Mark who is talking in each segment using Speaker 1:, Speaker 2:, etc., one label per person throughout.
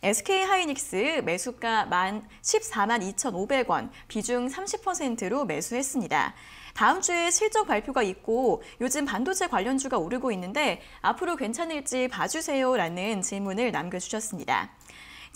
Speaker 1: SK 하이닉스 매수가 만 14만 2,500원, 비중 30%로 매수했습니다. 다음 주에 실적 발표가 있고 요즘 반도체 관련주가 오르고 있는데 앞으로 괜찮을지 봐주세요라는 질문을 남겨주셨습니다.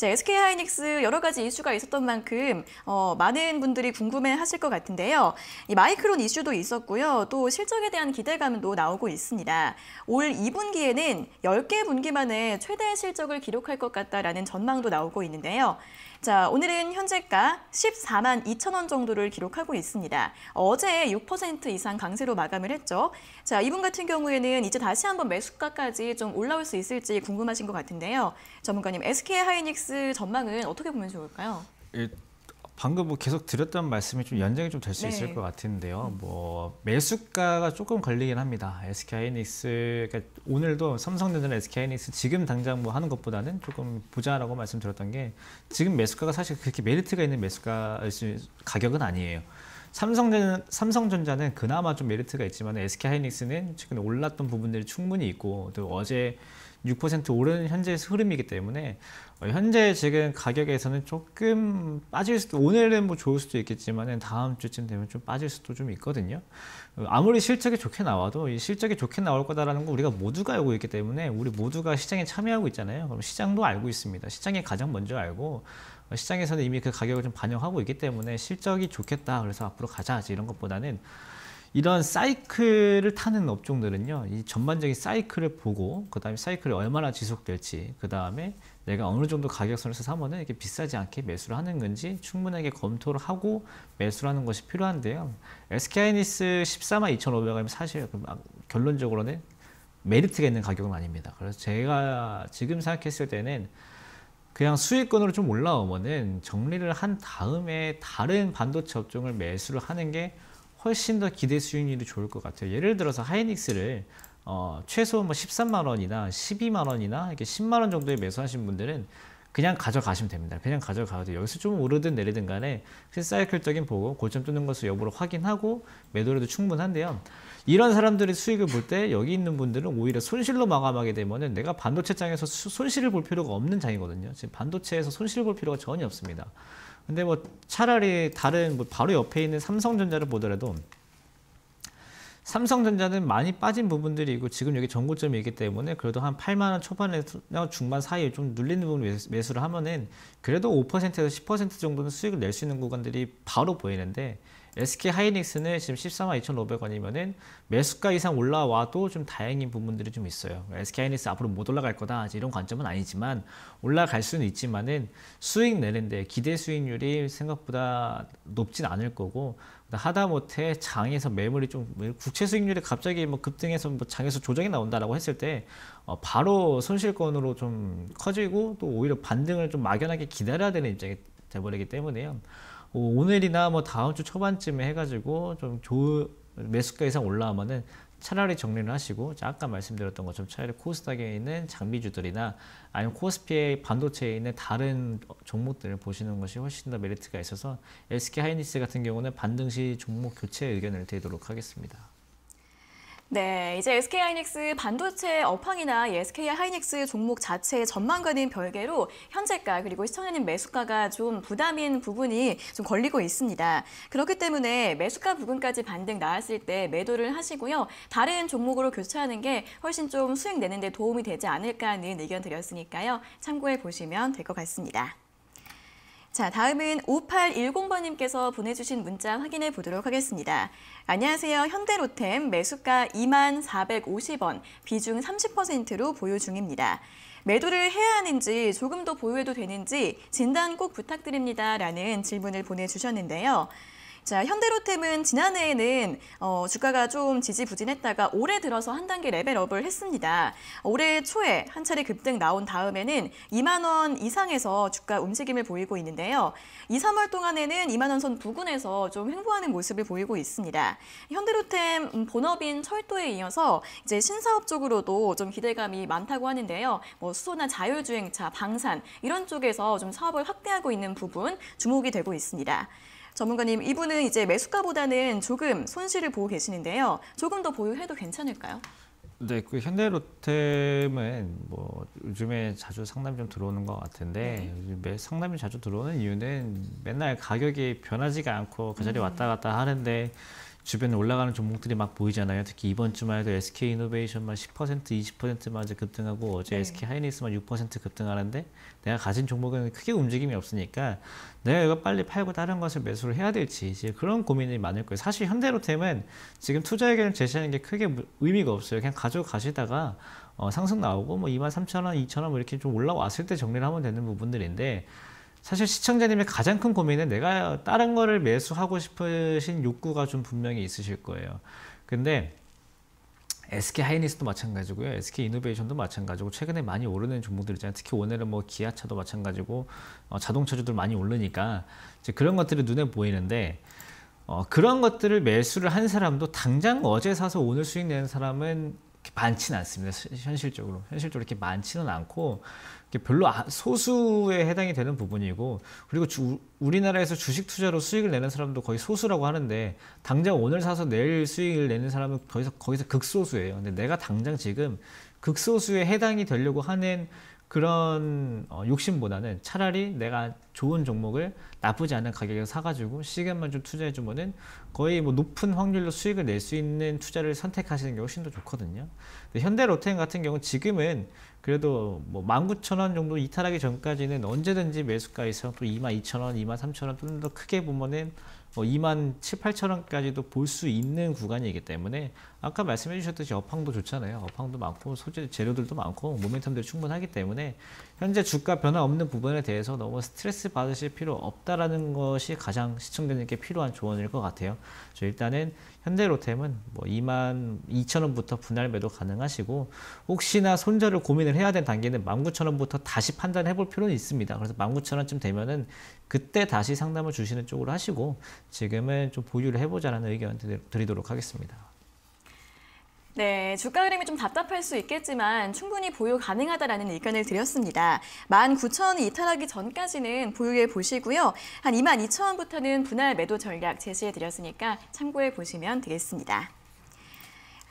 Speaker 1: 자, SK 하이닉스 여러 가지 이슈가 있었던 만큼 어, 많은 분들이 궁금해하실 것 같은데요. 이 마이크론 이슈도 있었고요. 또 실적에 대한 기대감도 나오고 있습니다. 올 2분기에는 10개 분기 만에 최대 실적을 기록할 것 같다라는 전망도 나오고 있는데요. 자, 오늘은 현재가 14만 2천 원 정도를 기록하고 있습니다. 어제 6% 이상 강세로 마감을 했죠. 자, 이분 같은 경우에는 이제 다시 한번 매수가까지 좀 올라올 수 있을지 궁금하신 것 같은데요. 전문가님, SK 하이닉스 전망은 어떻게 보면 좋을까요?
Speaker 2: 예. 방금 뭐 계속 드렸던 말씀이 좀 연장이 좀 될수 네. 있을 것 같은데요. 뭐 매수가가 조금 걸리긴 합니다. SK하이닉스 그러니까 오늘도 삼성전자나 SK하이닉스 지금 당장 뭐 하는 것보다는 조금 보자라고 말씀드렸던 게 지금 매수가가 사실 그렇게 메리트가 있는 매수가 가격은 아니에요. 삼성전 삼성전자는 그나마 좀 메리트가 있지만 SK하이닉스는 최근에 올랐던 부분들이 충분히 있고 또 어제 6%오른 현재 흐름이기 때문에 어, 현재 지금 가격에서는 조금 빠질 수도 오늘은 뭐 좋을 수도 있겠지만 다음 주쯤 되면 좀 빠질 수도 좀 있거든요 어, 아무리 실적이 좋게 나와도 이 실적이 좋게 나올 거다라는 거 우리가 모두가 알고 있기 때문에 우리 모두가 시장에 참여하고 있잖아요 그럼 시장도 알고 있습니다 시장이 가장 먼저 알고 어, 시장에서는 이미 그 가격을 좀 반영하고 있기 때문에 실적이 좋겠다 그래서 앞으로 가자 이런 것보다는 이런 사이클을 타는 업종들은요, 이 전반적인 사이클을 보고, 그 다음에 사이클이 얼마나 지속될지, 그 다음에 내가 어느 정도 가격선에서 사면은 이렇게 비싸지 않게 매수를 하는 건지 충분하게 검토를 하고 매수를 하는 것이 필요한데요. s k 하이니스 14만 2,500원이면 사실 그 결론적으로는 메리트가 있는 가격은 아닙니다. 그래서 제가 지금 생각했을 때는 그냥 수익권으로 좀 올라오면은 정리를 한 다음에 다른 반도체 업종을 매수를 하는 게 훨씬 더 기대 수익률이 좋을 것 같아요. 예를 들어서 하이닉스를 어, 최소 뭐 13만원이나 12만원이나 이렇게 10만원 정도에 매수하신 분들은 그냥 가져가시면 됩니다. 그냥 가져가도 여기서 좀 오르든 내리든 간에 실사이클적인 보고 고점 뜨는 것을 여부를 확인하고 매도해도 충분한데요. 이런 사람들의 수익을 볼 때 여기 있는 분들은 오히려 손실로 마감하게 되면은 내가 반도체 장에서 손실을 볼 필요가 없는 장이거든요. 지금 반도체에서 손실을 볼 필요가 전혀 없습니다. 근데 뭐 차라리 다른 뭐 바로 옆에 있는 삼성전자를 보더라도 삼성전자는 많이 빠진 부분들이 있고 지금 여기 전고점이 있기 때문에 그래도 한 8만원 초반에서 중반 사이에 좀 눌리는 부분 매수를 하면은 그래도 5%에서 10% 정도는 수익을 낼 수 있는 구간들이 바로 보이는데 SK 하이닉스는 지금 14만 2,500원이면은 매수가 이상 올라와도 좀 다행인 부분들이 좀 있어요. SK 그러니까 하이닉스 앞으로 못 올라갈 거다 이런 관점은 아니지만 올라갈 수는 있지만은 수익 내는데 기대 수익률이 생각보다 높진 않을 거고 하다못해 장에서 매물이 좀 국채 수익률이 갑자기 뭐 급등해서 뭐 장에서 조정이 나온다라고 했을 때 어, 바로 손실권으로 좀 커지고 또 오히려 반등을 좀 막연하게 기다려야 되는 입장이 돼버리기 때문에요. 어, 오늘이나 뭐 다음 주 초반쯤에 해가지고 좀 좋은 매수가 이상 올라오면은 차라리 정리를 하시고 아까 말씀드렸던 것처럼 차라리 코스닥에 있는 장비주들이나 아니면 코스피의 반도체에 있는 다른 종목들을 보시는 것이 훨씬 더 메리트가 있어서 SK 하이닉스 같은 경우는 반등시 종목 교체 의견을 드리도록 하겠습니다.
Speaker 1: 네, 이제 SK 하이닉스 반도체 업황이나 SK 하이닉스 종목 자체의 전망과는 별개로 현재가 그리고 시청자님 매수가가 좀 부담인 부분이 좀 걸리고 있습니다. 그렇기 때문에 매수가 부분까지 반등 나왔을 때 매도를 하시고요. 다른 종목으로 교체하는 게 훨씬 좀 수익 내는 데 도움이 되지 않을까 하는 의견 드렸으니까요. 참고해 보시면 될 것 같습니다. 자, 다음은 5810번님께서 보내주신 문자 확인해 보도록 하겠습니다. 안녕하세요. 현대로템 매수가 2 450원, 비중 30%로 보유 중입니다. 매도를 해야 하는지 조금 더 보유해도 되는지 진단 꼭 부탁드립니다. 라는 질문을 보내주셨는데요. 자, 현대로템은 지난해에는 어, 주가가 좀 지지부진했다가 올해 들어서 한 단계 레벨업을 했습니다. 올해 초에 한 차례 급등 나온 다음에는 2만 원 이상에서 주가 움직임을 보이고 있는데요. 2, 3월 동안에는 2만 원 선 부근에서 좀 횡보하는 모습을 보이고 있습니다. 현대로템 음, 본업인 철도에 이어서 이제 신사업 쪽으로도 좀 기대감이 많다고 하는데요. 뭐 수소나 자율주행차, 방산 이런 쪽에서 좀 사업을 확대하고 있는 부분 주목이 되고 있습니다. 전문가님, 이분은 이제 매수가보다는 조금 손실을 보고 계시는데요. 조금 더 보유해도 괜찮을까요?
Speaker 2: 네, 그 현대로템은 뭐 요즘에 자주 상담 좀 들어오는 것 같은데 네. 매 상담이 자주 들어오는 이유는 맨날 가격이 변하지가 않고 그 자리 음. 왔다 갔다 하는데 주변에 올라가는 종목들이 막 보이잖아요. 특히 이번 주만 해도 SK 이노베이션만 10% 20%만 이제 급등하고 어제 네. SK 하이닉스만 6% 급등하는데 내가 가진 종목은 크게 움직임이 없으니까 내가 이거 빨리 팔고 다른 것을 매수를 해야 될지 이제 그런 고민이 많을 거예요. 사실 현대로템은 지금 투자 의견을 제시하는 게 크게 의미가 없어요. 그냥 가져가시다가 어, 상승 나오고 뭐 23,000원, 2,000원 뭐 이렇게 좀 올라왔을 때 정리를 하면 되는 부분들인데 사실 시청자님의 가장 큰 고민은 내가 다른 거를 매수하고 싶으신 욕구가 좀 분명히 있으실 거예요. 근데 SK 하이닉스도 마찬가지고요. SK 이노베이션도 마찬가지고 최근에 많이 오르는 종목들 있잖아요. 특히 오늘은 뭐 기아차도 마찬가지고 어, 자동차주들 많이 오르니까 이제 그런 것들이 눈에 보이는데 어, 그런 것들을 매수를 한 사람도 당장 어제 사서 오늘 수익 낸 사람은 많지는 않습니다. 현실적으로 현실적으로 이렇게 많지는 않고 별로 아, 소수에 해당이 되는 부분이고 그리고 주, 우리나라에서 주식 투자로 수익을 내는 사람도 거의 소수라고 하는데 당장 오늘 사서 내일 수익을 내는 사람은 거기서 거기서 극소수예요. 근데 내가 당장 지금 극소수에 해당이 되려고 하는 그런 어, 욕심보다는 차라리 내가 좋은 종목을 나쁘지 않은 가격에 사가지고 시간만 좀 투자해주면은 거의 뭐 높은 확률로 수익을 낼 수 있는 투자를 선택하시는 게 훨씬 더 좋거든요. 근데 현대로템 같은 경우 는 지금은 그래도 뭐 19,000원 정도 이탈하기 전까지는 언제든지 매수가에서 또 22,000원, 23,000원 좀 더 크게 보면은 2만 7, 8천 원까지도 볼 수 있는 구간이기 때문에 아까 말씀해 주셨듯이 업황도 좋잖아요. 업황도 많고 소재 재료들도 많고 모멘텀들이 충분하기 때문에 현재 주가 변화 없는 부분에 대해서 너무 스트레스 받으실 필요 없다라는 것이 가장 시청자님께 필요한 조언일 것 같아요. 저 일단은 현대로템은 뭐 2만 2천원부터 분할 매도 가능하시고 혹시나 손절을 고민을 해야 되는 단계는 19,000원부터 다시 판단해 볼 필요는 있습니다. 그래서 19,000원쯤 되면은 그때 다시 상담을 주시는 쪽으로 하시고 지금은 좀 보유를 해보자는 의견 드리도록 하겠습니다.
Speaker 1: 네, 주가 흐름이 좀 답답할 수 있겠지만 충분히 보유 가능하다라는 의견을 드렸습니다. 19,000원 이탈하기 전까지는 보유해 보시고요. 한 22,000원부터는 분할 매도 전략 제시해 드렸으니까 참고해 보시면 되겠습니다.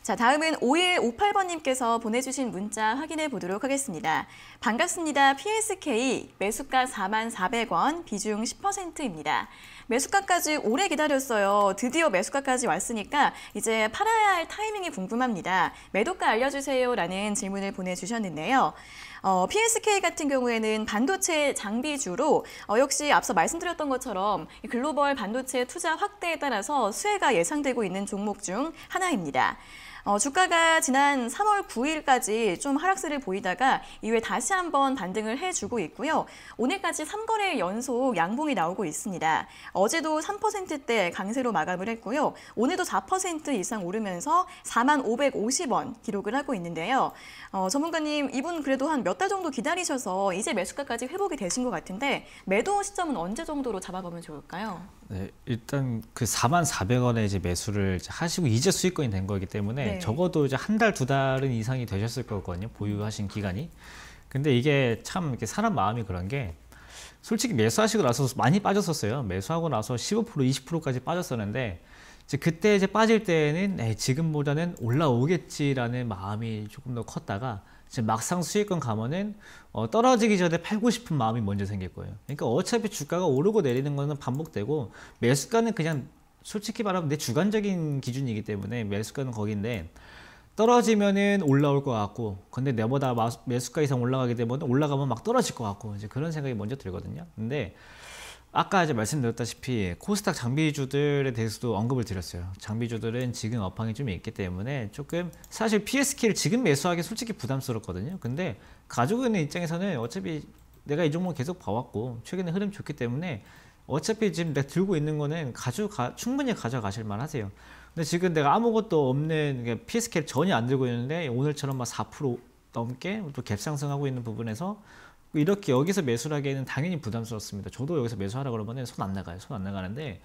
Speaker 1: 자, 다음은 5158번님께서 보내주신 문자 확인해 보도록 하겠습니다. 반갑습니다. PSK 매수가 4만 400원, 비중 10%입니다. 매수가까지 오래 기다렸어요. 드디어 매수가까지 왔으니까 이제 팔아야 할 타이밍이 궁금합니다. 매도가 알려주세요라는 질문을 보내주셨는데요. 어, PSK 같은 경우에는 반도체 장비주로 어, 역시 앞서 말씀드렸던 것처럼 글로벌 반도체 투자 확대에 따라서 수혜가 예상되고 있는 종목 중 하나입니다. 어, 주가가 지난 3월 9일까지 좀 하락세를 보이다가 이후에 다시 한번 반등을 해주고 있고요. 오늘까지 3거래 연속 양봉이 나오고 있습니다. 어제도 3%대 강세로 마감을 했고요. 오늘도 4% 이상 오르면서 4만 550원 기록을 하고 있는데요. 어, 전문가님, 이분 그래도 한 몇 달 정도 기다리셔서 이제 매수가까지 회복이 되신 것 같은데 매도 시점은 언제 정도로 잡아보면 좋을까요?
Speaker 2: 네, 일단 그 4만 400원에 이제 매수를 이제 하시고 이제 수익권이 된 거기 때문에 네. 적어도 이제 한 달, 두 달은 이상이 되셨을 거거든요. 보유하신 기간이. 근데 이게 참 이렇게 사람 마음이 그런 게 솔직히 매수하시고 나서 많이 빠졌었어요. 매수하고 나서 15% 20%까지 빠졌었는데 이제 그때 이제 빠질 때는 에이, 네, 지금보다는 올라오겠지라는 마음이 조금 더 컸다가 지금 막상 수익권 가면은 어 떨어지기 전에 팔고 싶은 마음이 먼저 생길 거예요. 그러니까 어차피 주가가 오르고 내리는 거는 반복되고 매수가는 그냥 솔직히 말하면 내 주관적인 기준이기 때문에 매수가는 거긴데 떨어지면은 올라올 것 같고 근데 내보다 마수, 매수가 이상 올라가게 되면 올라가면 막 떨어질 것 같고 이제 그런 생각이 먼저 들거든요. 근데 아까 이제 말씀드렸다시피 코스닥 장비주들에 대해서도 언급을 드렸어요. 장비주들은 지금 업황이 좀 있기 때문에 조금 사실 PSK를 지금 매수하기 솔직히 부담스럽거든요. 근데 가지고 있는 입장에서는 어차피 내가 이 종목 계속 봐왔고 최근에 흐름 좋기 때문에 어차피 지금 내가 들고 있는 거는 가져가, 충분히 가져가실 만 하세요. 근데 지금 내가 아무것도 없는 그러니까 PSK를 전혀 안 들고 있는데 오늘처럼 막 4% 넘게 또 갭상승하고 있는 부분에서 이렇게 여기서 매수하기에는 를 당연히 부담스럽습니다. 저도 여기서 매수하라 그러면 손 안 나가요. 손 안 나가는데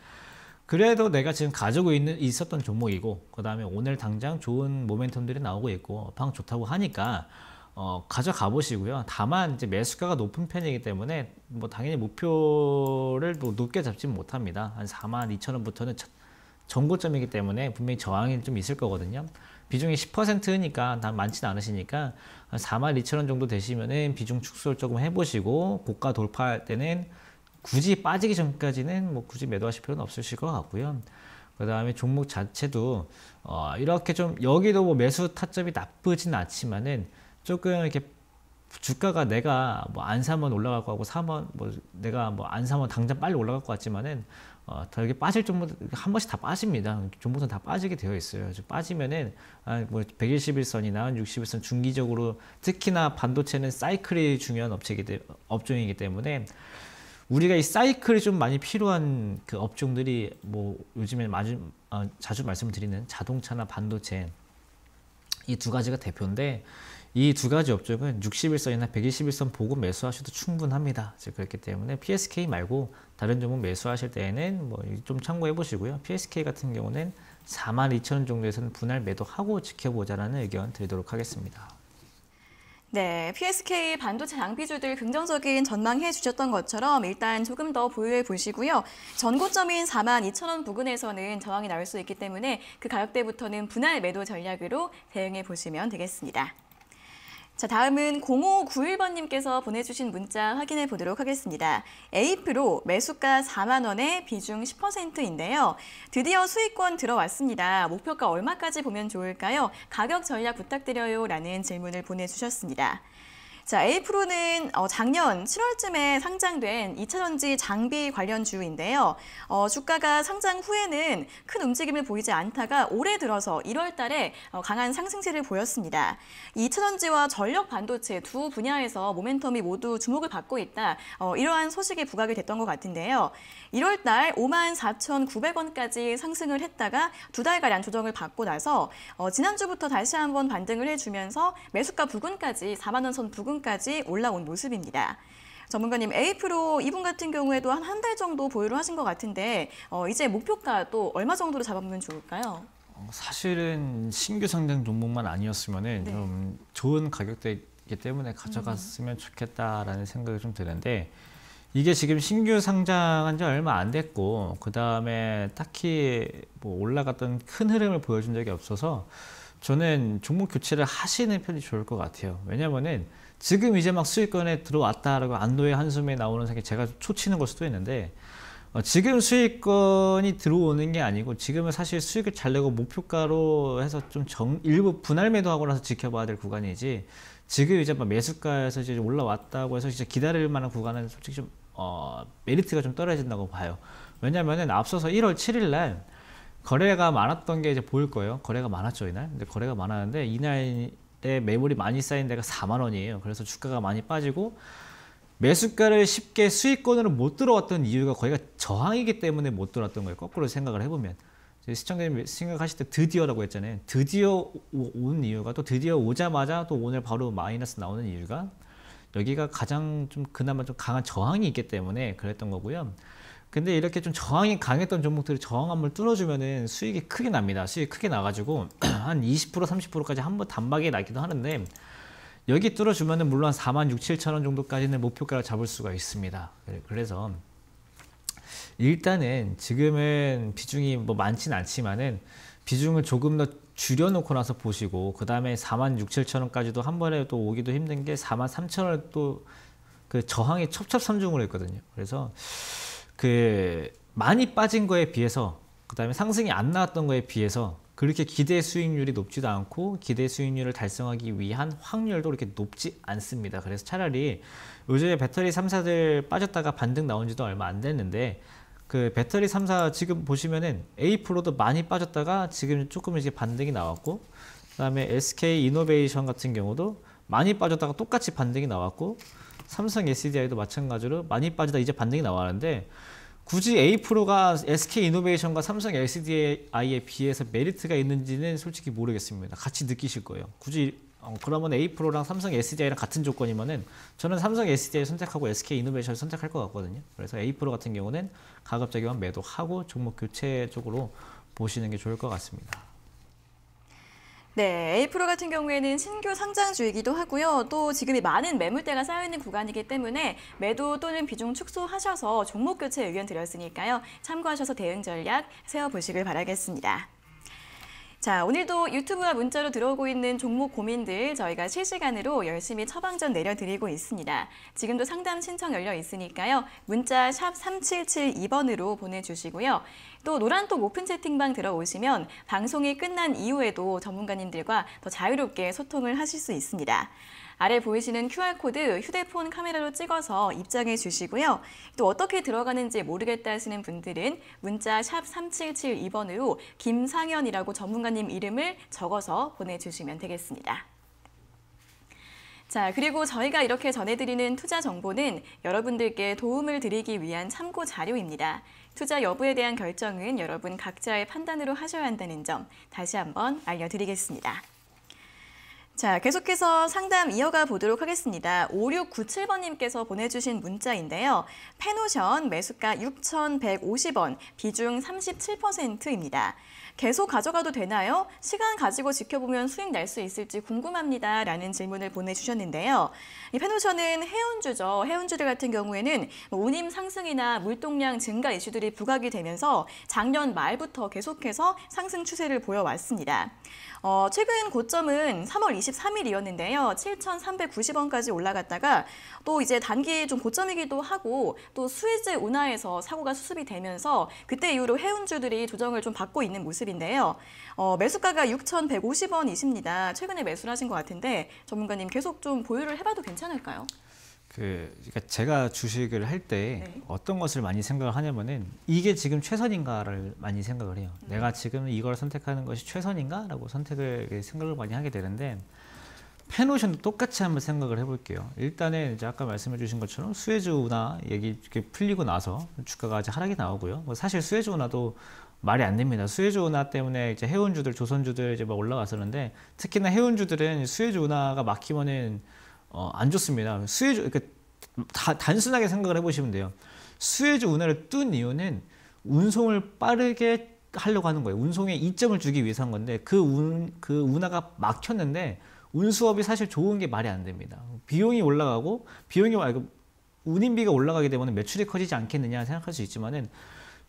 Speaker 2: 그래도 내가 지금 가지고 있는 있었던 종목이고 그 다음에 오늘 당장 좋은 모멘텀들이 나오고 있고 방 좋다고 하니까 어, 가져가 보시고요. 다만 이제 매수가가 높은 편이기 때문에 뭐 당연히 목표를 뭐 높게 잡지 못합니다. 한 4만 2천 원부터는 전고점이기 때문에 분명히 저항이 좀 있을 거거든요. 비중이 10%니까 다 많지는 않으시니까 4만 2천 원 정도 되시면은 비중 축소를 조금 해보시고 고가 돌파할 때는 굳이 빠지기 전까지는 뭐 굳이 매도하실 필요는 없으실 것 같고요. 그 다음에 종목 자체도 어 이렇게 좀 여기도 뭐 매수 타점이 나쁘진 않지만은 조금 이렇게 주가가 내가 뭐 안 사면 올라갈 거 하고 사면 뭐 내가 뭐 안 사면 당장 빨리 올라갈 것 같지만은 어, 더 이렇게 빠질 정도한 번씩 다 빠집니다. 종목선 다 빠지게 되어 있어요. 빠지면은 아, 뭐 121선이나 61선 중기적으로 특히나 반도체는 사이클이 중요한 업체이기 업종이기 때문에 우리가 이 사이클이 좀 많이 필요한 그 업종들이 뭐 요즘에 마주, 아, 어, 자주 말씀드리는 자동차나 반도체 이 두 가지가 대표인데 이두 가지 업종은 6일선이나1 2일선 보고 매수하셔도 충분합니다. 그렇기 때문에 PSK 말고 다른 종목 매수하실 때에는 뭐 좀 참고해 보시고요. PSK 같은 경우는 42,000원 정도에서는 분할 매도하고 지켜보자라는 의견 드리도록 하겠습니다.
Speaker 1: 네, PSK 반도체 장비주들 긍정적인 전망해 주셨던 것처럼 일단 조금 더 보유해 보시고요. 전고점인 4만 2천 원 부근에서는 저항이 나올 수 있기 때문에 그 가격대부터는 분할 매도 전략으로 대응해 보시면 되겠습니다. 자, 다음은 0591번님께서 보내주신 문자 확인해 보도록 하겠습니다. 에이프로 매수가 4만 원에 비중 10%인데요. 드디어 수익권 들어왔습니다. 목표가 얼마까지 보면 좋을까요? 가격 전략 부탁드려요. 라는 질문을 보내주셨습니다. 자, 에이프로는 어, 작년 7월쯤에 상장된 2차전지 장비 관련주인데요. 어, 주가가 상장 후에는 큰 움직임을 보이지 않다가 올해 들어서 1월 달에 어, 강한 상승세를 보였습니다. 2차전지와 전력 반도체 두 분야에서 모멘텀이 모두 주목을 받고 있다. 어, 이러한 소식이 부각이 됐던 것 같은데요. 1월 달 54,900원까지 상승을 했다가 두 달가량 조정을 받고 나서 어, 지난주부터 다시 한번 반등을 해주면서 매수가 부근까지 4만 원 선 부근 2분까지 올라온 모습입니다. 전문가님 A프로 2분 같은 경우에도 한 한 달 정도 보유를 하신 것 같은데 어, 이제 목표가 또 얼마 정도로 잡아면 좋을까요?
Speaker 2: 어, 사실은 신규 상장 종목만 아니었으면 네. 좀 좋은 가격대이기 때문에 가져갔으면 음. 좋겠다라는 생각이 좀 드는데 이게 지금 신규 상장한 지 얼마 안 됐고 그 다음에 딱히 뭐 올라갔던 큰 흐름을 보여준 적이 없어서 저는 종목 교체를 하시는 편이 좋을 것 같아요. 왜냐면은 지금 이제 막 수익권에 들어왔다라고 안도의 한숨에 나오는 생각이 제가 초치는 걸 수도 있는데 어, 지금 수익권이 들어오는 게 아니고 지금은 사실 수익을 잘 내고 목표가로 해서 좀 정, 일부 분할 매도하고 나서 지켜봐야 될 구간이지 지금 이제 막 매수가에서 이제 올라왔다고 해서 진짜 기다릴 만한 구간은 솔직히 좀 어, 메리트가 좀 떨어진다고 봐요. 왜냐면은 앞서서 1월 7일 날 거래가 많았던 게 이제 보일 거예요. 거래가 많았죠, 이날. 근데 거래가 많았는데 이날 때 매물이 많이 쌓인 데가 4만 원이에요. 그래서 주가가 많이 빠지고 매수가를 쉽게 수익권으로 못 들어왔던 이유가 거기가 저항이기 때문에 못 들어왔던 거예요. 거꾸로 생각을 해보면. 시청자님 생각하실 때 드디어라고 했잖아요. 드디어 온 이유가 또 드디어 오자마자 또 오늘 바로 마이너스 나오는 이유가 여기가 가장 좀 그나마 좀 강한 저항이 있기 때문에 그랬던 거고요. 근데 이렇게 좀 저항이 강했던 종목들이 저항함을 뚫어주면은 수익이 크게 납니다. 수익이 크게 나가지고 한 20% 30%까지 한 번 단박에 나기도 하는데 여기 뚫어주면은 물론 4만 6, 7천 원 정도까지는 목표가를 잡을 수가 있습니다. 그래서 일단은 지금은 비중이 뭐 많진 않지만은 비중을 조금 더 줄여놓고 나서 보시고 그 다음에 4만 6, 7천 원까지도 한 번에 또 오기도 힘든 게 4만 3천 원또 그저항이첩첩산중으로있거든요 그래서 그 많이 빠진 거에 비해서 그다음에 상승이 안 나왔던 거에 비해서 그렇게 기대 수익률이 높지도 않고 기대 수익률을 달성하기 위한 확률도 그렇게 높지 않습니다. 그래서 차라리 요즘에 배터리 3사들 빠졌다가 반등 나온 지도 얼마 안 됐는데 그 배터리 3사 지금 보시면은 A 프로도 많이 빠졌다가 지금 조금 이제 반등이 나왔고 그다음에 SK 이노베이션 같은 경우도 많이 빠졌다가 똑같이 반등이 나왔고 삼성 SDI도 마찬가지로 많이 빠지다 이제 반등이 나왔는데 굳이 에이프로가 SK 이노베이션과 삼성 SDI에 비해서 메리트가 있는지는 솔직히 모르겠습니다. 같이 느끼실 거예요. 굳이 어, 그러면 에이프로랑 삼성 SDI랑 같은 조건이면은 저는 삼성 SDI 선택하고 SK 이노베이션을 선택할 것 같거든요. 그래서 에이프로 같은 경우는 가급적이면 매도하고 종목 교체 쪽으로 보시는 게 좋을 것 같습니다.
Speaker 1: 네, A프로 같은 경우에는 신규 상장주이기도 하고요. 또 지금이 많은 매물대가 쌓여있는 구간이기 때문에 매도 또는 비중 축소하셔서 종목 교체 의견 드렸으니까요. 참고하셔서 대응 전략 세워보시길 바라겠습니다. 자, 오늘도 유튜브와 문자로 들어오고 있는 종목 고민들 저희가 실시간으로 열심히 처방전 내려드리고 있습니다. 지금도 상담 신청 열려 있으니까요. 문자 샵 3772번으로 보내주시고요. 또 노란톡 오픈 채팅방 들어오시면 방송이 끝난 이후에도 전문가님들과 더 자유롭게 소통을 하실 수 있습니다. 아래 보이시는 QR코드 휴대폰 카메라로 찍어서 입장해 주시고요. 또 어떻게 들어가는지 모르겠다 하시는 분들은 문자 샵 3772번으로 김상현이라고 전문가님 이름을 적어서 보내주시면 되겠습니다. 자, 그리고 저희가 이렇게 전해드리는 투자 정보는 여러분들께 도움을 드리기 위한 참고 자료입니다. 투자 여부에 대한 결정은 여러분 각자의 판단으로 하셔야 한다는 점 다시 한번 알려드리겠습니다. 자, 계속해서 상담 이어가 보도록 하겠습니다. 5697번님께서 보내주신 문자인데요. 페노션 매수가 6,150원, 비중 37%입니다. 계속 가져가도 되나요? 시간 가지고 지켜보면 수익 날 수 있을지 궁금합니다. 라는 질문을 보내주셨는데요. 이 페노션은 해운주죠. 해운주들 같은 경우에는 뭐 운임 상승이나 물동량 증가 이슈들이 부각이 되면서 작년 말부터 계속해서 상승 추세를 보여왔습니다. 어, 최근 고점은 3월 23일이었는데요. 7,390원까지 올라갔다가 또 이제 단기 좀 고점이기도 하고 또 수혜제 운하에서 사고가 수습이 되면서 그때 이후로 해운주들이 조정을 좀 받고 있는 모습인데요. 어, 매수가가 6,150원이십니다. 최근에 매수를 하신 것 같은데 전문가님 계속 좀 보유를 해봐도 괜찮을까요?
Speaker 2: 그 그러니까 제가 주식을 할때 네. 어떤 것을 많이 생각을 하냐면은 이게 지금 최선인가를 많이 생각을 해요. 음. 내가 지금 이걸 선택하는 것이 최선인가라고 선택을 생각을 많이 하게 되는데 패노션도 똑같이 한번 생각을 해볼게요. 일단은 이제 아까 말씀해주신 것처럼 수에즈 운하 얘기 이렇게 풀리고 나서 주가가 이제 하락이 나오고요. 뭐 사실 수에즈 운하도 말이 안 됩니다. 수에즈 운하 때문에 이제 해운주들, 조선주들 이제 막 올라갔었는데 특히나 해운주들은 수에즈 운하가 막히면은 어, 안 좋습니다. 수혜주 그렇게 다, 단순하게 생각을 해보시면 돼요. 수혜주 운하를 뜬 이유는 운송을 빠르게 하려고 하는 거예요. 운송에 이점을 주기 위해서 한 건데 그 운그 그 운하가 막혔는데 운수업이 사실 좋은 게 말이 안 됩니다. 비용이 올라가고 비용이 말고 아, 운임비가 올라가게 되면 매출이 커지지 않겠느냐 생각할 수 있지만은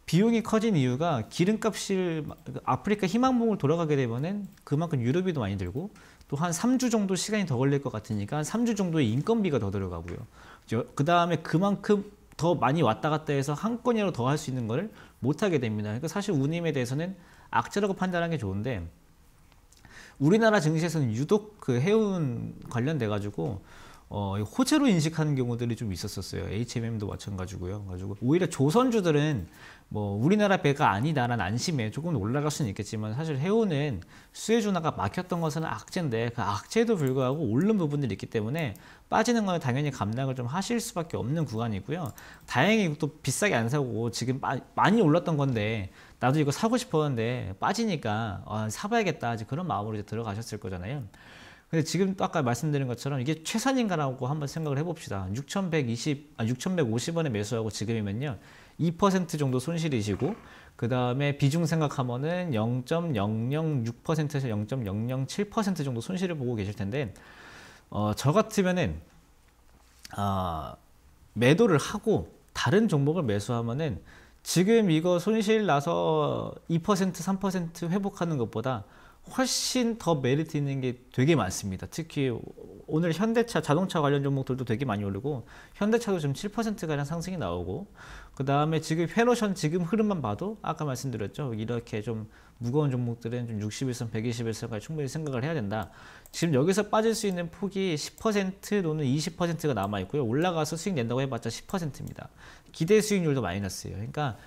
Speaker 2: 비용이 커진 이유가 기름값이 아프리카 희망봉을 돌아가게 되면은 그만큼 유류비도 많이 들고 또한 3주 정도 시간이 더 걸릴 것 같으니까 한 3주 정도의 인건비가 더 들어가고요. 그 다음에 그만큼 더 많이 왔다 갔다 해서 한 건이라도 더 할 수 있는 거를 못하게 됩니다. 그러니까 사실 운임에 대해서는 악재라고 판단하는 게 좋은데 우리나라 증시에서는 유독 그 해운 관련돼 가지고 어, 호재로 인식하는 경우들이 좀 있었었어요. HMM도 마찬가지고요. 가지고 오히려 조선주들은 뭐 우리나라 배가 아니다라는 안심에 조금 올라갈 수는 있겠지만 사실 해운은 수혜주 운가 막혔던 것은 악재인데 그 악재에도 불구하고 오른 부분들이 있기 때문에 빠지는 건 당연히 감당을 좀 하실 수밖에 없는 구간이고요. 다행히 또 비싸게 안 사고 지금 많이 올랐던 건데 나도 이거 사고 싶었는데 빠지니까 아, 사봐야겠다 이제 그런 마음으로 이제 들어가셨을 거잖아요. 근데 지금 아까 말씀드린 것처럼 이게 최선인가라고 한번 생각을 해봅시다. 6,120, 아, 6,150원에 매수하고 지금이면요. 2% 정도 손실이시고 그 다음에 비중 생각하면은 0.006%에서 0.007% 정도 손실을 보고 계실 텐데 어, 저 같으면은 아, 매도를 하고 다른 종목을 매수하면은 지금 이거 손실 나서 2% 3% 회복하는 것보다 훨씬 더 메리트 있는 게 되게 많습니다. 특히 오늘 현대차, 자동차 관련 종목들도 되게 많이 오르고 현대차도 지금 7%가량 상승이 나오고 그 다음에 지금 페노션 지금 흐름만 봐도 아까 말씀드렸죠. 이렇게 좀 무거운 종목들은 좀 60일선, 120일선까지 충분히 생각을 해야 된다. 지금 여기서 빠질 수 있는 폭이 10% 또는 20%가 남아있고요. 올라가서 수익 낸다고 해봤자 10%입니다. 기대 수익률도 마이너스예요. 그러니까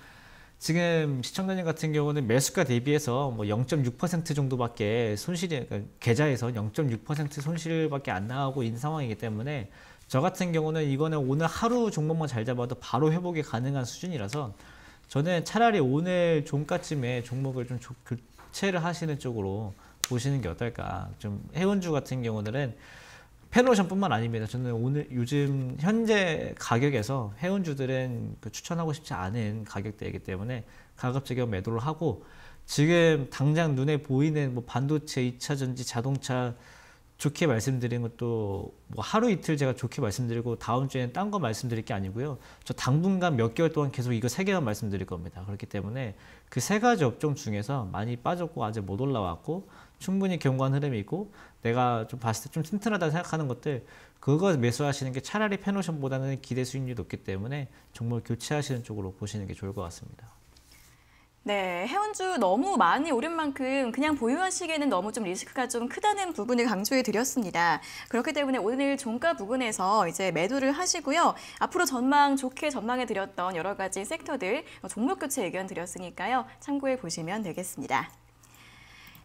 Speaker 2: 지금 시청자님 같은 경우는 매수가 대비해서 뭐 0.6% 정도밖에 손실이 그러니까 계좌에서 0.6% 손실밖에 안나가고 있는 상황이기 때문에 저 같은 경우는 이거는 오늘 하루 종목만 잘 잡아도 바로 회복이 가능한 수준이라서 저는 차라리 오늘 종가쯤에 종목을 좀 교체를 하시는 쪽으로 보시는 게 어떨까 좀 해운주 같은 경우들은 패노션뿐만 아닙니다. 저는 오늘 요즘 현재 가격에서 회원주들은 그 추천하고 싶지 않은 가격대이기 때문에 가급적이면 매도를 하고 지금 당장 눈에 보이는 뭐 반도체, 2차전지, 자동차 좋게 말씀드린 것도 뭐 하루 이틀 제가 좋게 말씀드리고 다음 주에는 딴 거 말씀드릴 게 아니고요. 저 당분간 몇 개월 동안 계속 이거 세 개만 말씀드릴 겁니다. 그렇기 때문에 그 세 가지 업종 중에서 많이 빠졌고 아직 못 올라왔고 충분히 견고한 흐름이 있고 내가 좀 봤을 때 좀 튼튼하다 생각하는 것들 그거 매수하시는 게 차라리 페노션보다는 기대 수익률이 높기 때문에 종목 교체하시는 쪽으로 보시는 게 좋을 것 같습니다.
Speaker 1: 네, 해운주 너무 많이 오른 만큼 그냥 보유하시기에는 너무 좀 리스크가 좀 크다는 부분을 강조해 드렸습니다. 그렇기 때문에 오늘 종가 부분에서 이제 매도를 하시고요. 앞으로 전망 좋게 전망해 드렸던 여러 가지 섹터들 어, 종목 교체 의견 드렸으니까요. 참고해 보시면 되겠습니다.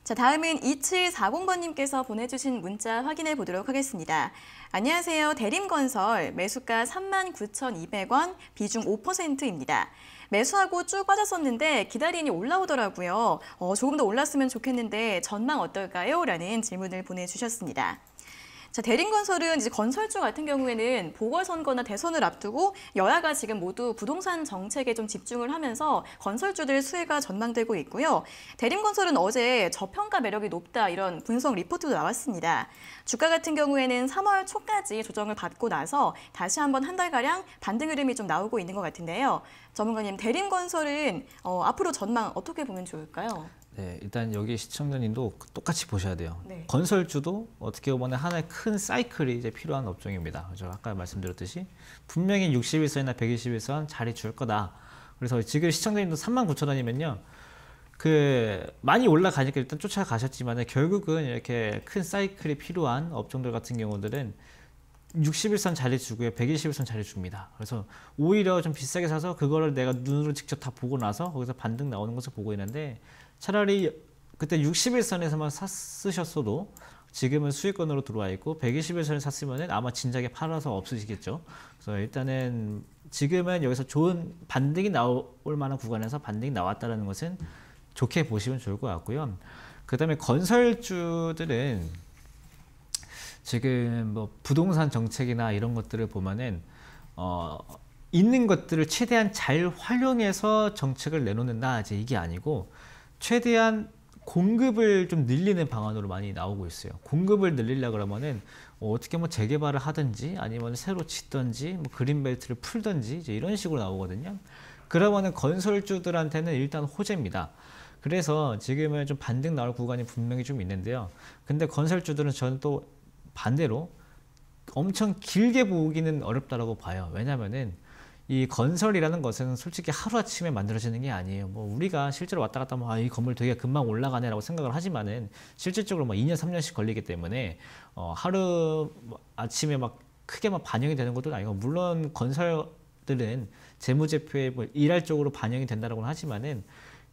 Speaker 1: 자, 다음은 2740번님께서 보내주신 문자 확인해 보도록 하겠습니다. 안녕하세요. 대림건설 매수가 39,200원, 비중 5%입니다. 매수하고 쭉 빠졌었는데 기다리니 올라오더라고요. 어, 조금 더 올랐으면 좋겠는데 전망 어떨까요? 라는 질문을 보내주셨습니다. 자, 대림건설은 이제 건설주 같은 경우에는 보궐선거나 대선을 앞두고 여야가 지금 모두 부동산 정책에 좀 집중을 하면서 건설주들 수혜가 전망되고 있고요. 대림건설은 어제 저평가 매력이 높다 이런 분석 리포트도 나왔습니다. 주가 같은 경우에는 3월 초까지 조정을 받고 나서 다시 한번 한 달가량 반등 흐름이 좀 나오고 있는 것 같은데요. 전문가님, 대림건설은 어, 앞으로 전망 어떻게 보면 좋을까요?
Speaker 2: 네, 일단 여기 시청자님도 똑같이 보셔야 돼요. 네. 건설주도 어떻게 보면 하나의 큰 사이클이 이제 필요한 업종입니다. 그죠? 아까 말씀드렸듯이 분명히 60일선이나 120일선 자리 줄 거다. 그래서 지금 시청자님도 3만 9천 원이면요. 그 많이 올라가니까 일단 쫓아가셨지만 결국은 이렇게 큰 사이클이 필요한 업종들 같은 경우들은 60일선 자리 주고요. 120일선 자리 줍니다. 그래서 오히려 좀 비싸게 사서 그거를 내가 눈으로 직접 다 보고 나서 거기서 반등 나오는 것을 보고 있는데 차라리 그때 60일선에서만 샀으셨어도 지금은 수익권으로 들어와 있고 120일선을 샀으면 아마 진작에 팔아서 없으시겠죠. 그래서 일단은 지금은 여기서 좋은 반등이 나올 만한 구간에서 반등이 나왔다는 것은 좋게 보시면 좋을 것 같고요. 그 다음에 건설주들은 지금 뭐 부동산 정책이나 이런 것들을 보면은 어 있는 것들을 최대한 잘 활용해서 정책을 내놓는다 이제 이게 아니고 최대한 공급을 좀 늘리는 방안으로 많이 나오고 있어요. 공급을 늘리려 그러면은 뭐 어떻게 뭐 재개발을 하든지 아니면 새로 짓든지 뭐 그린벨트를 풀든지 이런 식으로 나오거든요. 그러면은 건설주들한테는 일단 호재입니다. 그래서 지금은 좀 반등 나올 구간이 분명히 좀 있는데요. 근데 건설주들은 저는 또 반대로 엄청 길게 보기는 어렵다라고 봐요. 왜냐면은 이 건설이라는 것은 솔직히 하루아침에 만들어지는 게 아니에요. 뭐 우리가 실제로 왔다 갔다 하면 아, 이 건물 되게 금방 올라가네 라고 생각을 하지만은 실질적으로 뭐 2년, 3년씩 걸리기 때문에 어, 하루 뭐 아침에 막 크게 막 반영이 되는 것도 아니고 물론 건설들은 재무제표에 뭐일할쪽으로 반영이 된다라고는 하지만은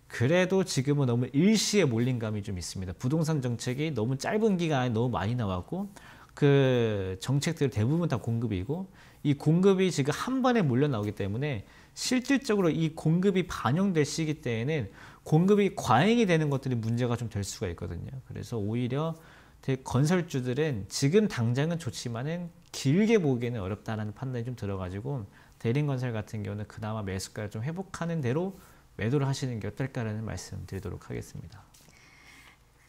Speaker 2: 그래도 지금은 너무 일시에 몰린 감이 좀 있습니다. 부동산 정책이 너무 짧은 기간에 너무 많이 나왔고 그 정책들 대부분 다 공급이고 이 공급이 지금 한 번에 몰려 나오기 때문에 실질적으로 이 공급이 반영될 시기 때에는 공급이 과잉이 되는 것들이 문제가 좀 될 수가 있거든요. 그래서 오히려 건설주들은 지금 당장은 좋지만은 길게 보기에는 어렵다라는 판단이 좀 들어가지고 대림건설 같은 경우는 그나마 매수가를 좀 회복하는 대로 매도를 하시는 게 어떨까라는 말씀 드리도록 하겠습니다.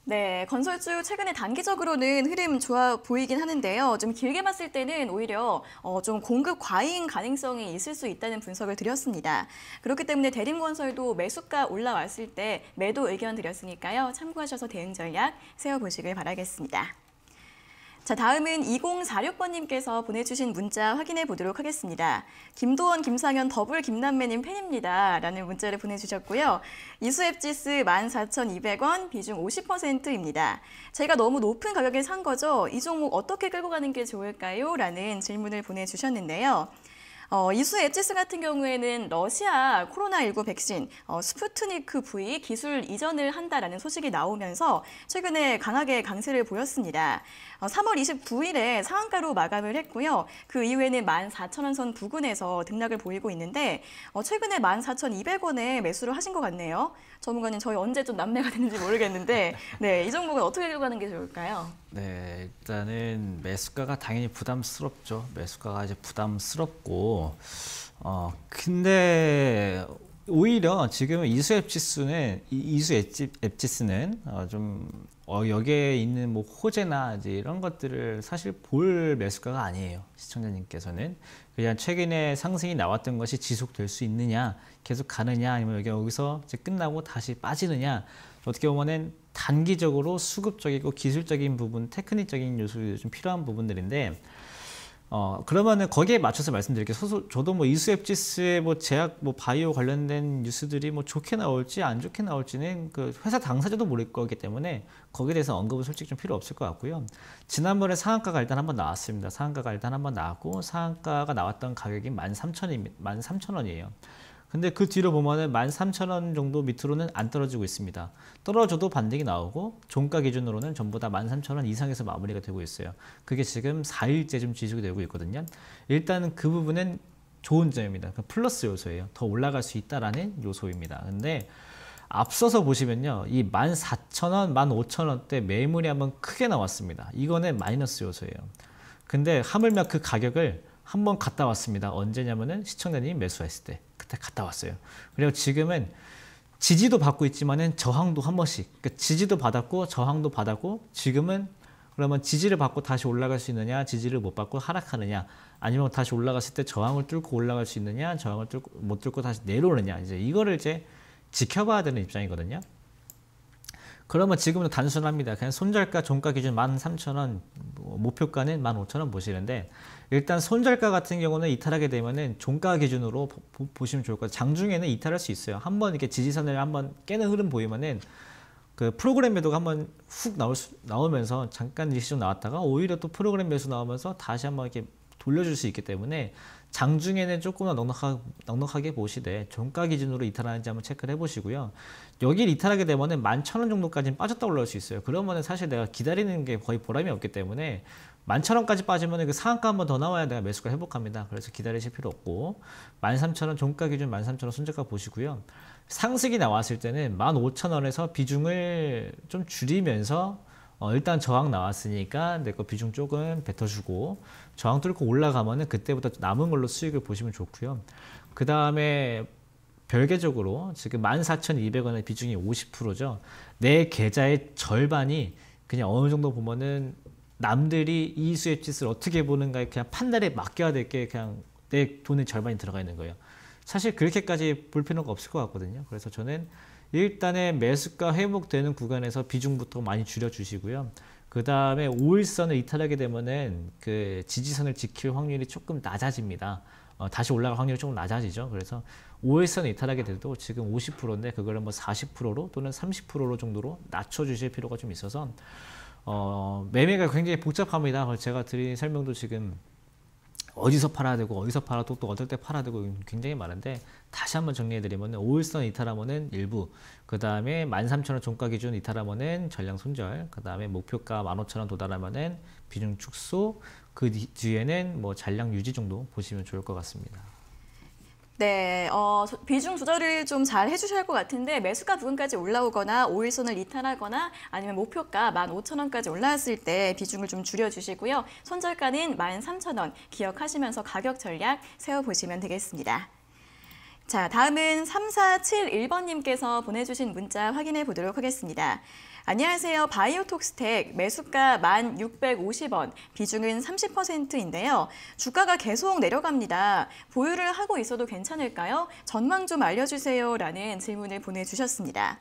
Speaker 1: 네, 건설주 최근에 단기적으로는 흐름 좋아 보이긴 하는데요. 좀 길게 봤을 때는 오히려 어, 좀 공급 과잉 가능성이 있을 수 있다는 분석을 드렸습니다. 그렇기 때문에 대림건설도 매수가 올라왔을 때 매도 의견 드렸으니까요. 참고하셔서 대응 전략 세워보시길 바라겠습니다. 자, 다음은 2046번님께서 보내주신 문자 확인해 보도록 하겠습니다. 김도원, 김상현, 더블 김남매님 팬입니다. 라는 문자를 보내주셨고요. 이수앱지스 14,200원, 비중 50%입니다. 제가 너무 높은 가격에 산 거죠? 이 종목 어떻게 끌고 가는 게 좋을까요? 라는 질문을 보내주셨는데요. 어, 이수 엣지스 같은 경우에는 러시아 코로나19 백신 어, 스푸트니크 V 기술 이전을 한다라는 소식이 나오면서 최근에 강하게 강세를 보였습니다. 3월 어, 29일에 상한가로 마감을 했고요. 그 이후에는 14,000원 선 부근에서 등락을 보이고 있는데 어, 최근에 14,200원에 매수를 하신 것 같네요. 전문가님 저희 언제 좀 남매가 되는지 모르겠는데 네, 이 종목은 어떻게 들어가는 게 좋을까요?
Speaker 2: 네, 일단은 매수가가 당연히 부담스럽죠. 매수가가 이제 부담스럽고 어 근데 오히려 지금 이수 앱지스는 이수 앱지스는 어좀어 여기에 있는 뭐 호재나 이런 것들을 사실 볼 매수가가 아니에요 시청자님께서는 그냥 최근에 상승이 나왔던 것이 지속될 수 있느냐 계속 가느냐 아니면 여기 여기서 이제 끝나고 다시 빠지느냐 어떻게 보면은 단기적으로 수급적이고 기술적인 부분 테크닉적인 요소들이 좀 필요한 부분들인데 어 그러면은 거기에 맞춰서 말씀드릴게요. 소소, 저도 뭐 이수앱지스의 뭐 제약 뭐 바이오 관련된 뉴스들이 뭐 좋게 나올지 안 좋게 나올지는 그 회사 당사자도 모를 거기 때문에 거기에 대해서 언급은 솔직히 좀 필요 없을 것 같고요. 지난번에 상한가갈 일단 한번 나왔습니다. 상한가갈 일단 한번 나왔고 상한가가 나왔던 가격이 1 3 0 0 0원 13,000원이에요. 13, 근데 그 뒤로 보면 13,000원 정도 밑으로는 안 떨어지고 있습니다. 떨어져도 반등이 나오고 종가 기준으로는 전부 다 13,000원 이상에서 마무리가 되고 있어요. 그게 지금 4일째 좀 지속이 되고 있거든요. 일단 그 부분은 좋은 점입니다. 그러니까 플러스 요소예요. 더 올라갈 수 있다라는 요소입니다. 근데 앞서서 보시면요. 이 14,000원, 15,000원대 매물이 한번 크게 나왔습니다. 이거는 마이너스 요소예요. 근데 하물며 그 가격을 한번 갔다 왔습니다. 언제냐면은 시청자님이 매수했을 때 그때 갔다 왔어요. 그리고 지금은 지지도 받고 있지만은 저항도 한 번씩 그러니까 지지도 받았고 저항도 받았고 지금은 그러면 지지를 받고 다시 올라갈 수 있느냐 지지를 못 받고 하락하느냐 아니면 다시 올라갔을 때 저항을 뚫고 올라갈 수 있느냐 저항을 뚫고 못 뚫고 다시 내려오느냐 이제 이거를 이제 지켜봐야 되는 입장이거든요 그러면 지금은 단순합니다 그냥 손절가 종가 기준 13,000원 뭐 목표가는 15,000원 보시는데 일단 손절가 같은 경우는 이탈하게 되면은 종가 기준으로 보, 시면 좋을 것 같아요. 장중에는 이탈할 수 있어요. 한 번 이렇게 지지선을 한번 깨는 흐름 보이면은 그 프로그램 매도가 한번 훅 나올 수, 나오면서 잠깐 일시 좀 나왔다가 오히려 또 프로그램 매수 나오면서 다시 한번 이렇게 돌려줄 수 있기 때문에 장중에는 조금 더 넉넉하, 넉넉하게 보시되 종가 기준으로 이탈하는지 한번 체크를 해보시고요. 여기를 이탈하게 되면 은1 1원 정도까지는 빠졌다 올라올 수 있어요. 그러면 은 사실 내가 기다리는 게 거의 보람이 없기 때문에 만천원까지 빠지면 그 상한가 한 번 더 나와야 내가 매수가 회복합니다. 그래서 기다리실 필요 없고 만삼천원 종가 기준 만삼천원 손절가 보시고요. 상승이 나왔을 때는 만오천원에서 비중을 좀 줄이면서 어, 일단 저항 나왔으니까 내 거 비중 조금 뱉어주고 저항 뚫고 올라가면은 그때부터 남은 걸로 수익을 보시면 좋고요. 그 다음에 별개적으로 지금 14,200원의 비중이 50%죠. 내 계좌의 절반이 그냥 어느 정도 보면은 남들이 이 수입짓을 어떻게 보는가에 그냥 판단에 맡겨야 될 게 그냥 내 돈의 절반이 들어가 있는 거예요. 사실 그렇게까지 볼 필요가 없을 것 같거든요. 그래서 저는 일단에 매수가 회복되는 구간에서 비중부터 많이 줄여주시고요. 그 다음에 5일선을 이탈하게 되면은 그 지지선을 지킬 확률이 조금 낮아집니다. 어, 다시 올라갈 확률이 조금 낮아지죠. 그래서 5일선 을 이탈하게 돼도 지금 50%인데 그걸 뭐 40%로 또는 30%로 정도로 낮춰주실 필요가 좀 있어서 어, 매매가 굉장히 복잡합니다. 그래서 제가 드린 설명도 지금 어디서 팔아야 되고 어디서 팔아도 또, 또 어떨 때 팔아야 되고 굉장히 많은데 다시 한번 정리해드리면 오일선 이탈하면은 일부 그 다음에 13,000원 종가 기준 이탈하면은 전량 손절 그 다음에 목표가 15,000원 도달하면은 비중 축소 그 뒤에는 뭐 잔량 유지 정도 보시면 좋을 것 같습니다.
Speaker 1: 네, 어, 비중 조절을 좀 잘 해주셔야 할 것 같은데 매수가 부근까지 올라오거나 오일선을 이탈하거나 아니면 목표가 15,000원까지 올라왔을 때 비중을 좀 줄여주시고요. 손절가는 13,000원 기억하시면서 가격 전략 세워보시면 되겠습니다. 자, 다음은 3471번님께서 보내주신 문자 확인해 보도록 하겠습니다. 안녕하세요. 바이오톡스텍 매수가 1,650원, 비중은 30%인데요. 주가가 계속 내려갑니다. 보유를 하고 있어도 괜찮을까요? 전망 좀 알려주세요. 라는 질문을 보내주셨습니다.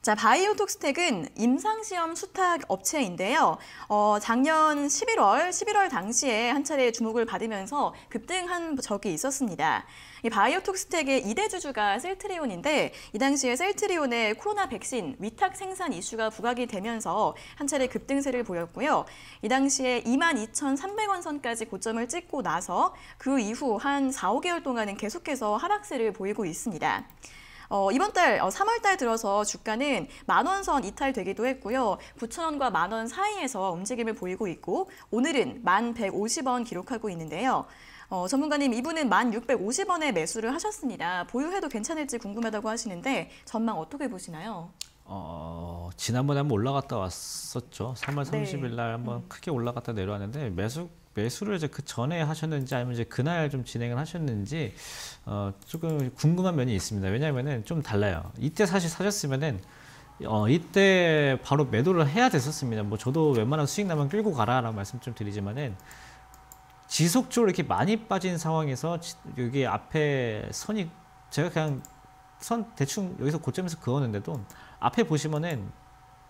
Speaker 1: 자, 바이오톡스텍은 임상시험 수탁 업체인데요. 어, 작년 11월, 11월 당시에 한 차례 주목을 받으면서 급등한 적이 있었습니다. 이 바이오톡스텍의 이대 주주가 셀트리온인데 이 당시에 셀트리온의 코로나 백신 위탁 생산 이슈가 부각이 되면서 한 차례 급등세를 보였고요. 이 당시에 22,300원 선까지 고점을 찍고 나서 그 이후 한 4, 5개월 동안은 계속해서 하락세를 보이고 있습니다. 어, 이번 달 어, 3월 달 들어서 주가는 만원선 이탈되기도 했고요. 9천원과 만원 사이에서 움직임을 보이고 있고 오늘은 만1 5 0원 기록하고 있는데요. 어, 전문가님 이분은 만6 5 0원에 매수를 하셨습니다. 보유해도 괜찮을지 궁금하다고 하시는데 전망 어떻게 보시나요?
Speaker 2: 어, 지난번에 한번 올라갔다 왔었죠. 3월 30일 날 네. 한번 음. 크게 올라갔다 내려왔는데 매수 매수를 이제 그 전에 하셨는지 아니면 이제 그날 좀 진행을 하셨는지 어, 조금 궁금한 면이 있습니다. 왜냐하면은 좀 달라요. 이때 사실 사셨으면은 어, 이때 바로 매도를 해야 됐었습니다. 뭐 저도 웬만한 수익 나면 끌고 가라라고 말씀 좀 드리지만은 지속적으로 이렇게 많이 빠진 상황에서 여기 앞에 선이 제가 그냥 선 대충 여기서 고점에서 그었는데도 앞에 보시면은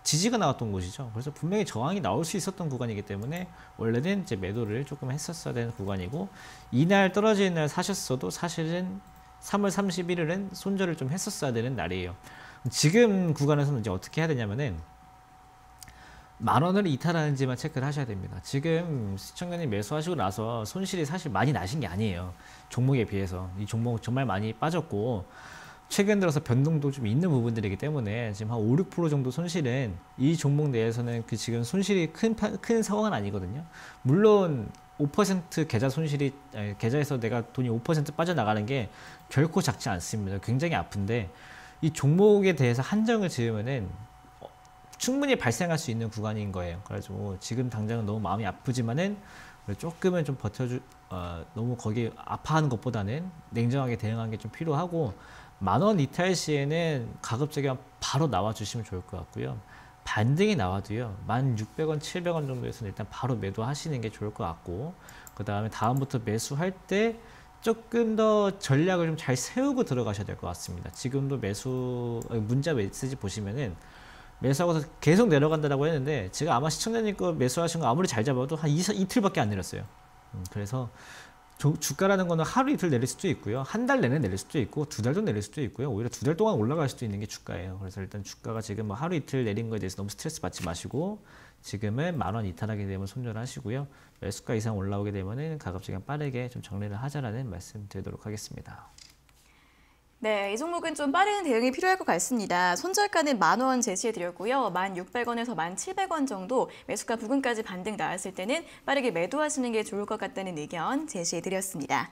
Speaker 2: 지지가 나왔던 곳이죠. 그래서 분명히 저항이 나올 수 있었던 구간이기 때문에 원래는 이제 매도를 조금 했었어야 되는 구간이고 이날 떨어지는 날 사셨어도 사실은 3월 31일은 손절을 좀 했었어야 되는 날이에요. 지금 구간에서는 이제 어떻게 해야 되냐면은 만 원을 이탈하는지만 체크를 하셔야 됩니다. 지금 시청자님 매수하시고 나서 손실이 사실 많이 나신 게 아니에요. 종목에 비해서 이 종목 정말 많이 빠졌고 최근 들어서 변동도 좀 있는 부분들이기 때문에 지금 한 5, 6% 정도 손실은 이 종목 내에서는 그 지금 손실이 큰, 큰 상황은 아니거든요. 물론 5% 계좌 손실이 아니, 계좌에서 내가 돈이 5% 빠져나가는 게 결코 작지 않습니다. 굉장히 아픈데 이 종목에 대해서 한정을 지으면은 어, 충분히 발생할 수 있는 구간인 거예요. 그래서 지금 당장은 너무 마음이 아프지만은 조금은 좀 버텨주 어, 너무 거기 아파하는 것보다는 냉정하게 대응하는 게 좀 필요하고 만원 이탈 시에는 가급적이면 바로 나와주시면 좋을 것 같고요. 반등이 나와도요. 만6 0 0원 700원 정도에서는 일단 바로 매도하시는 게 좋을 것 같고 그 다음에 다음부터 매수할 때 조금 더 전략을 좀 잘 세우고 들어가셔야 될 것 같습니다. 지금도 매수 문자 메시지 보시면은 매수하고서 계속 내려간다라고 했는데 제가 아마 시청자님 거 매수하신 거 아무리 잘 잡아도 한 이, 틀밖에안 내렸어요. 음, 그래서 주가라는 거는 하루 이틀 내릴 수도 있고요. 한 달 내내 내릴 수도 있고 두 달도 내릴 수도 있고요. 오히려 두 달 동안 올라갈 수도 있는 게 주가예요. 그래서 일단 주가가 지금 뭐 하루 이틀 내린 거에 대해서 너무 스트레스 받지 마시고 지금은 만 원 이탈하게 되면 손절하시고요. 매수가 이상 올라오게 되면 은 가급적이면 빠르게 좀 정리를 하자라는 말씀 드리도록 하겠습니다.
Speaker 1: 네, 이 종목은 좀 빠른 대응이 필요할 것 같습니다. 손절가는 만 원 제시해드렸고요. 만 육백 원에서만 칠백 원 정도 매수가 부근까지 반등 나왔을 때는 빠르게 매도하시는 게 좋을 것 같다는 의견 제시해드렸습니다.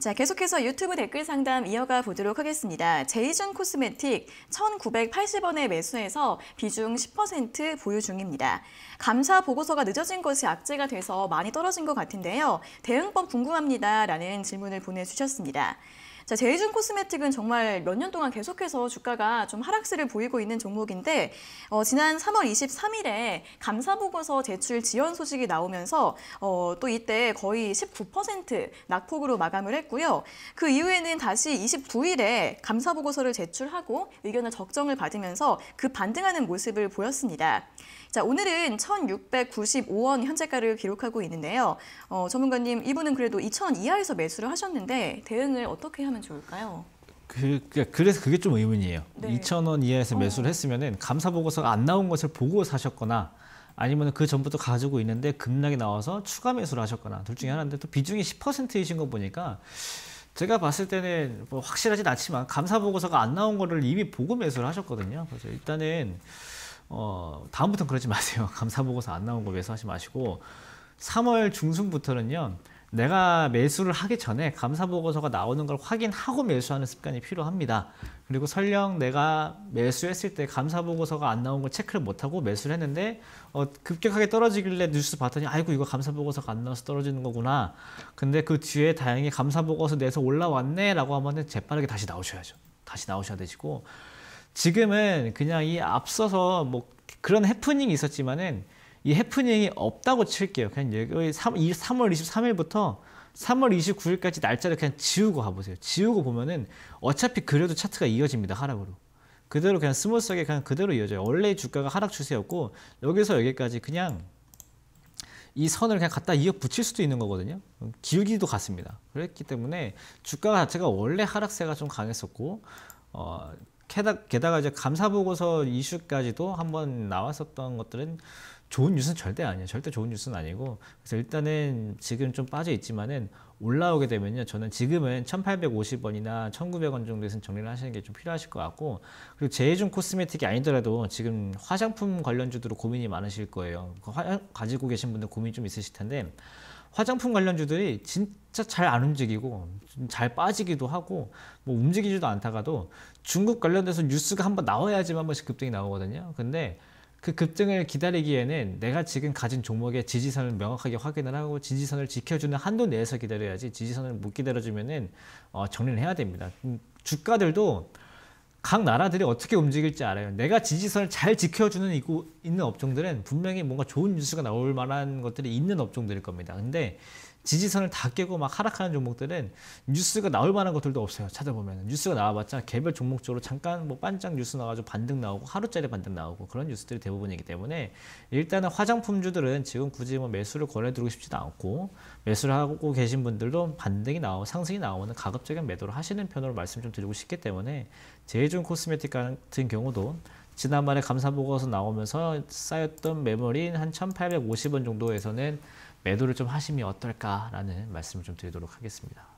Speaker 1: 자, 계속해서 유튜브 댓글 상담 이어가 보도록 하겠습니다. 제이준 코스메틱 1,980원에 매수해서 비중 10% 보유 중입니다. 감사 보고서가 늦어진 것이 악재가 돼서 많이 떨어진 것 같은데요. 대응법 궁금합니다. 라는 질문을 보내주셨습니다. 자, 제이준 코스메틱은 정말 몇 년 동안 계속해서 주가가 좀 하락세를 보이고 있는 종목인데 어, 지난 3월 23일에 감사보고서 제출 지연 소식이 나오면서 어, 또 이때 거의 19% 낙폭으로 마감을 했고요. 그 이후에는 다시 29일에 감사보고서를 제출하고 의견을 적정을 받으면서 그 반등하는 모습을 보였습니다. 자, 오늘은 1,695원 현재가를 기록하고 있는데요. 어, 전문가님, 이분은 그래도 2,000원 이하에서 매수를 하셨는데 대응을 어떻게 하면 좋을까요?
Speaker 2: 그, 그러니까 그래서 그게 좀 의문이에요. 네. 2,000원 이하에서 어. 매수를 어. 했으면 감사 보고서가 안 나온 것을 보고 사셨거나 아니면 그 전부터 가지고 있는데 급락이 나와서 추가 매수를 하셨거나 둘 중에 하나인데 또 비중이 10%이신 거 보니까 제가 봤을 때는 뭐 확실하진 않지만 감사 보고서가 안 나온 거를 이미 보고 매수를 하셨거든요. 그래서 일단은 어, 다음부터는 그러지 마세요. 감사 보고서 안 나온 거 매수하지 마시고 3월 중순부터는요. 내가 매수를 하기 전에 감사 보고서가 나오는 걸 확인하고 매수하는 습관이 필요합니다. 그리고 설령 내가 매수했을 때 감사 보고서가 안 나온 걸 체크를 못 하고 매수를 했는데 어, 급격하게 떨어지길래 뉴스 봤더니 아이고 이거 감사 보고서가 안 나와서 떨어지는 거구나. 근데 그 뒤에 다행히 감사 보고서 내서 올라왔네라고 하면은 재빠르게 다시 나오셔야죠. 다시 나오셔야 되시고 지금은 그냥 이 앞서서 뭐 그런 해프닝이 있었지만은 이 해프닝이 없다고 칠게요. 그냥 여기 3, 3월 23일부터 3월 29일까지 날짜를 그냥 지우고 가보세요. 지우고 보면은 어차피 그래도 차트가 이어집니다. 하락으로. 그대로 그냥 스무스하게 그냥 그대로 이어져요. 원래 주가가 하락 추세였고 여기서 여기까지 그냥 이 선을 그냥 갖다 이어 붙일 수도 있는 거거든요. 기울기도 같습니다. 그랬기 때문에 주가 자체가 원래 하락세가 좀 강했었고 어, 게다가, 이제 감사 보고서 이슈까지도 한번 나왔었던 것들은 좋은 뉴스는 절대 아니에요. 절대 좋은 뉴스는 아니고 그래서 일단은 지금 좀 빠져 있지만은 올라오게 되면요. 저는 지금은 1,850원이나 1,900원 정도에서 정리를 하시는 게 좀 필요하실 것 같고 그리고 제해준 코스메틱이 아니더라도 지금 화장품 관련주들로 고민이 많으실 거예요. 그 화, 가지고 계신 분들 고민 좀 있으실 텐데 화장품 관련주들이 진짜 잘 안 움직이고 잘 빠지기도 하고 뭐 움직이지도 않다가도 중국 관련돼서 뉴스가 한번 나와야지만 한 번씩 급등이 나오거든요. 근데 그 급등을 기다리기에는 내가 지금 가진 종목의 지지선을 명확하게 확인을 하고 지지선을 지켜주는 한도 내에서 기다려야지 지지선을 못 기다려주면은 어, 정리를 해야 됩니다. 음, 주가들도 각 나라들이 어떻게 움직일지 알아요. 내가 지지선을 잘 지켜주는 있고 있는 업종들은 분명히 뭔가 좋은 뉴스가 나올 만한 것들이 있는 업종들일 겁니다. 근데 지지선을 다 깨고 막 하락하는 종목들은 뉴스가 나올 만한 것들도 없어요. 찾아보면 뉴스가 나와봤자 개별 종목적으로 잠깐 뭐 반짝 뉴스 나와가지고 반등 나오고 하루짜리 반등 나오고 그런 뉴스들이 대부분이기 때문에 일단은 화장품주들은 지금 굳이 뭐 매수를 권해드리고 싶지도 않고 매수를 하고 계신 분들도 반등이 나오고 상승이 나오는 가급적인 매도를 하시는 편으로 말씀 좀 드리고 싶기 때문에 제이준 코스메틱 같은 경우도 지난번에 감사보고서 나오면서 쌓였던 매물인 한 1850원 정도에서는 매도를 좀 하시면 어떨까라는 말씀을 좀 드리도록 하겠습니다.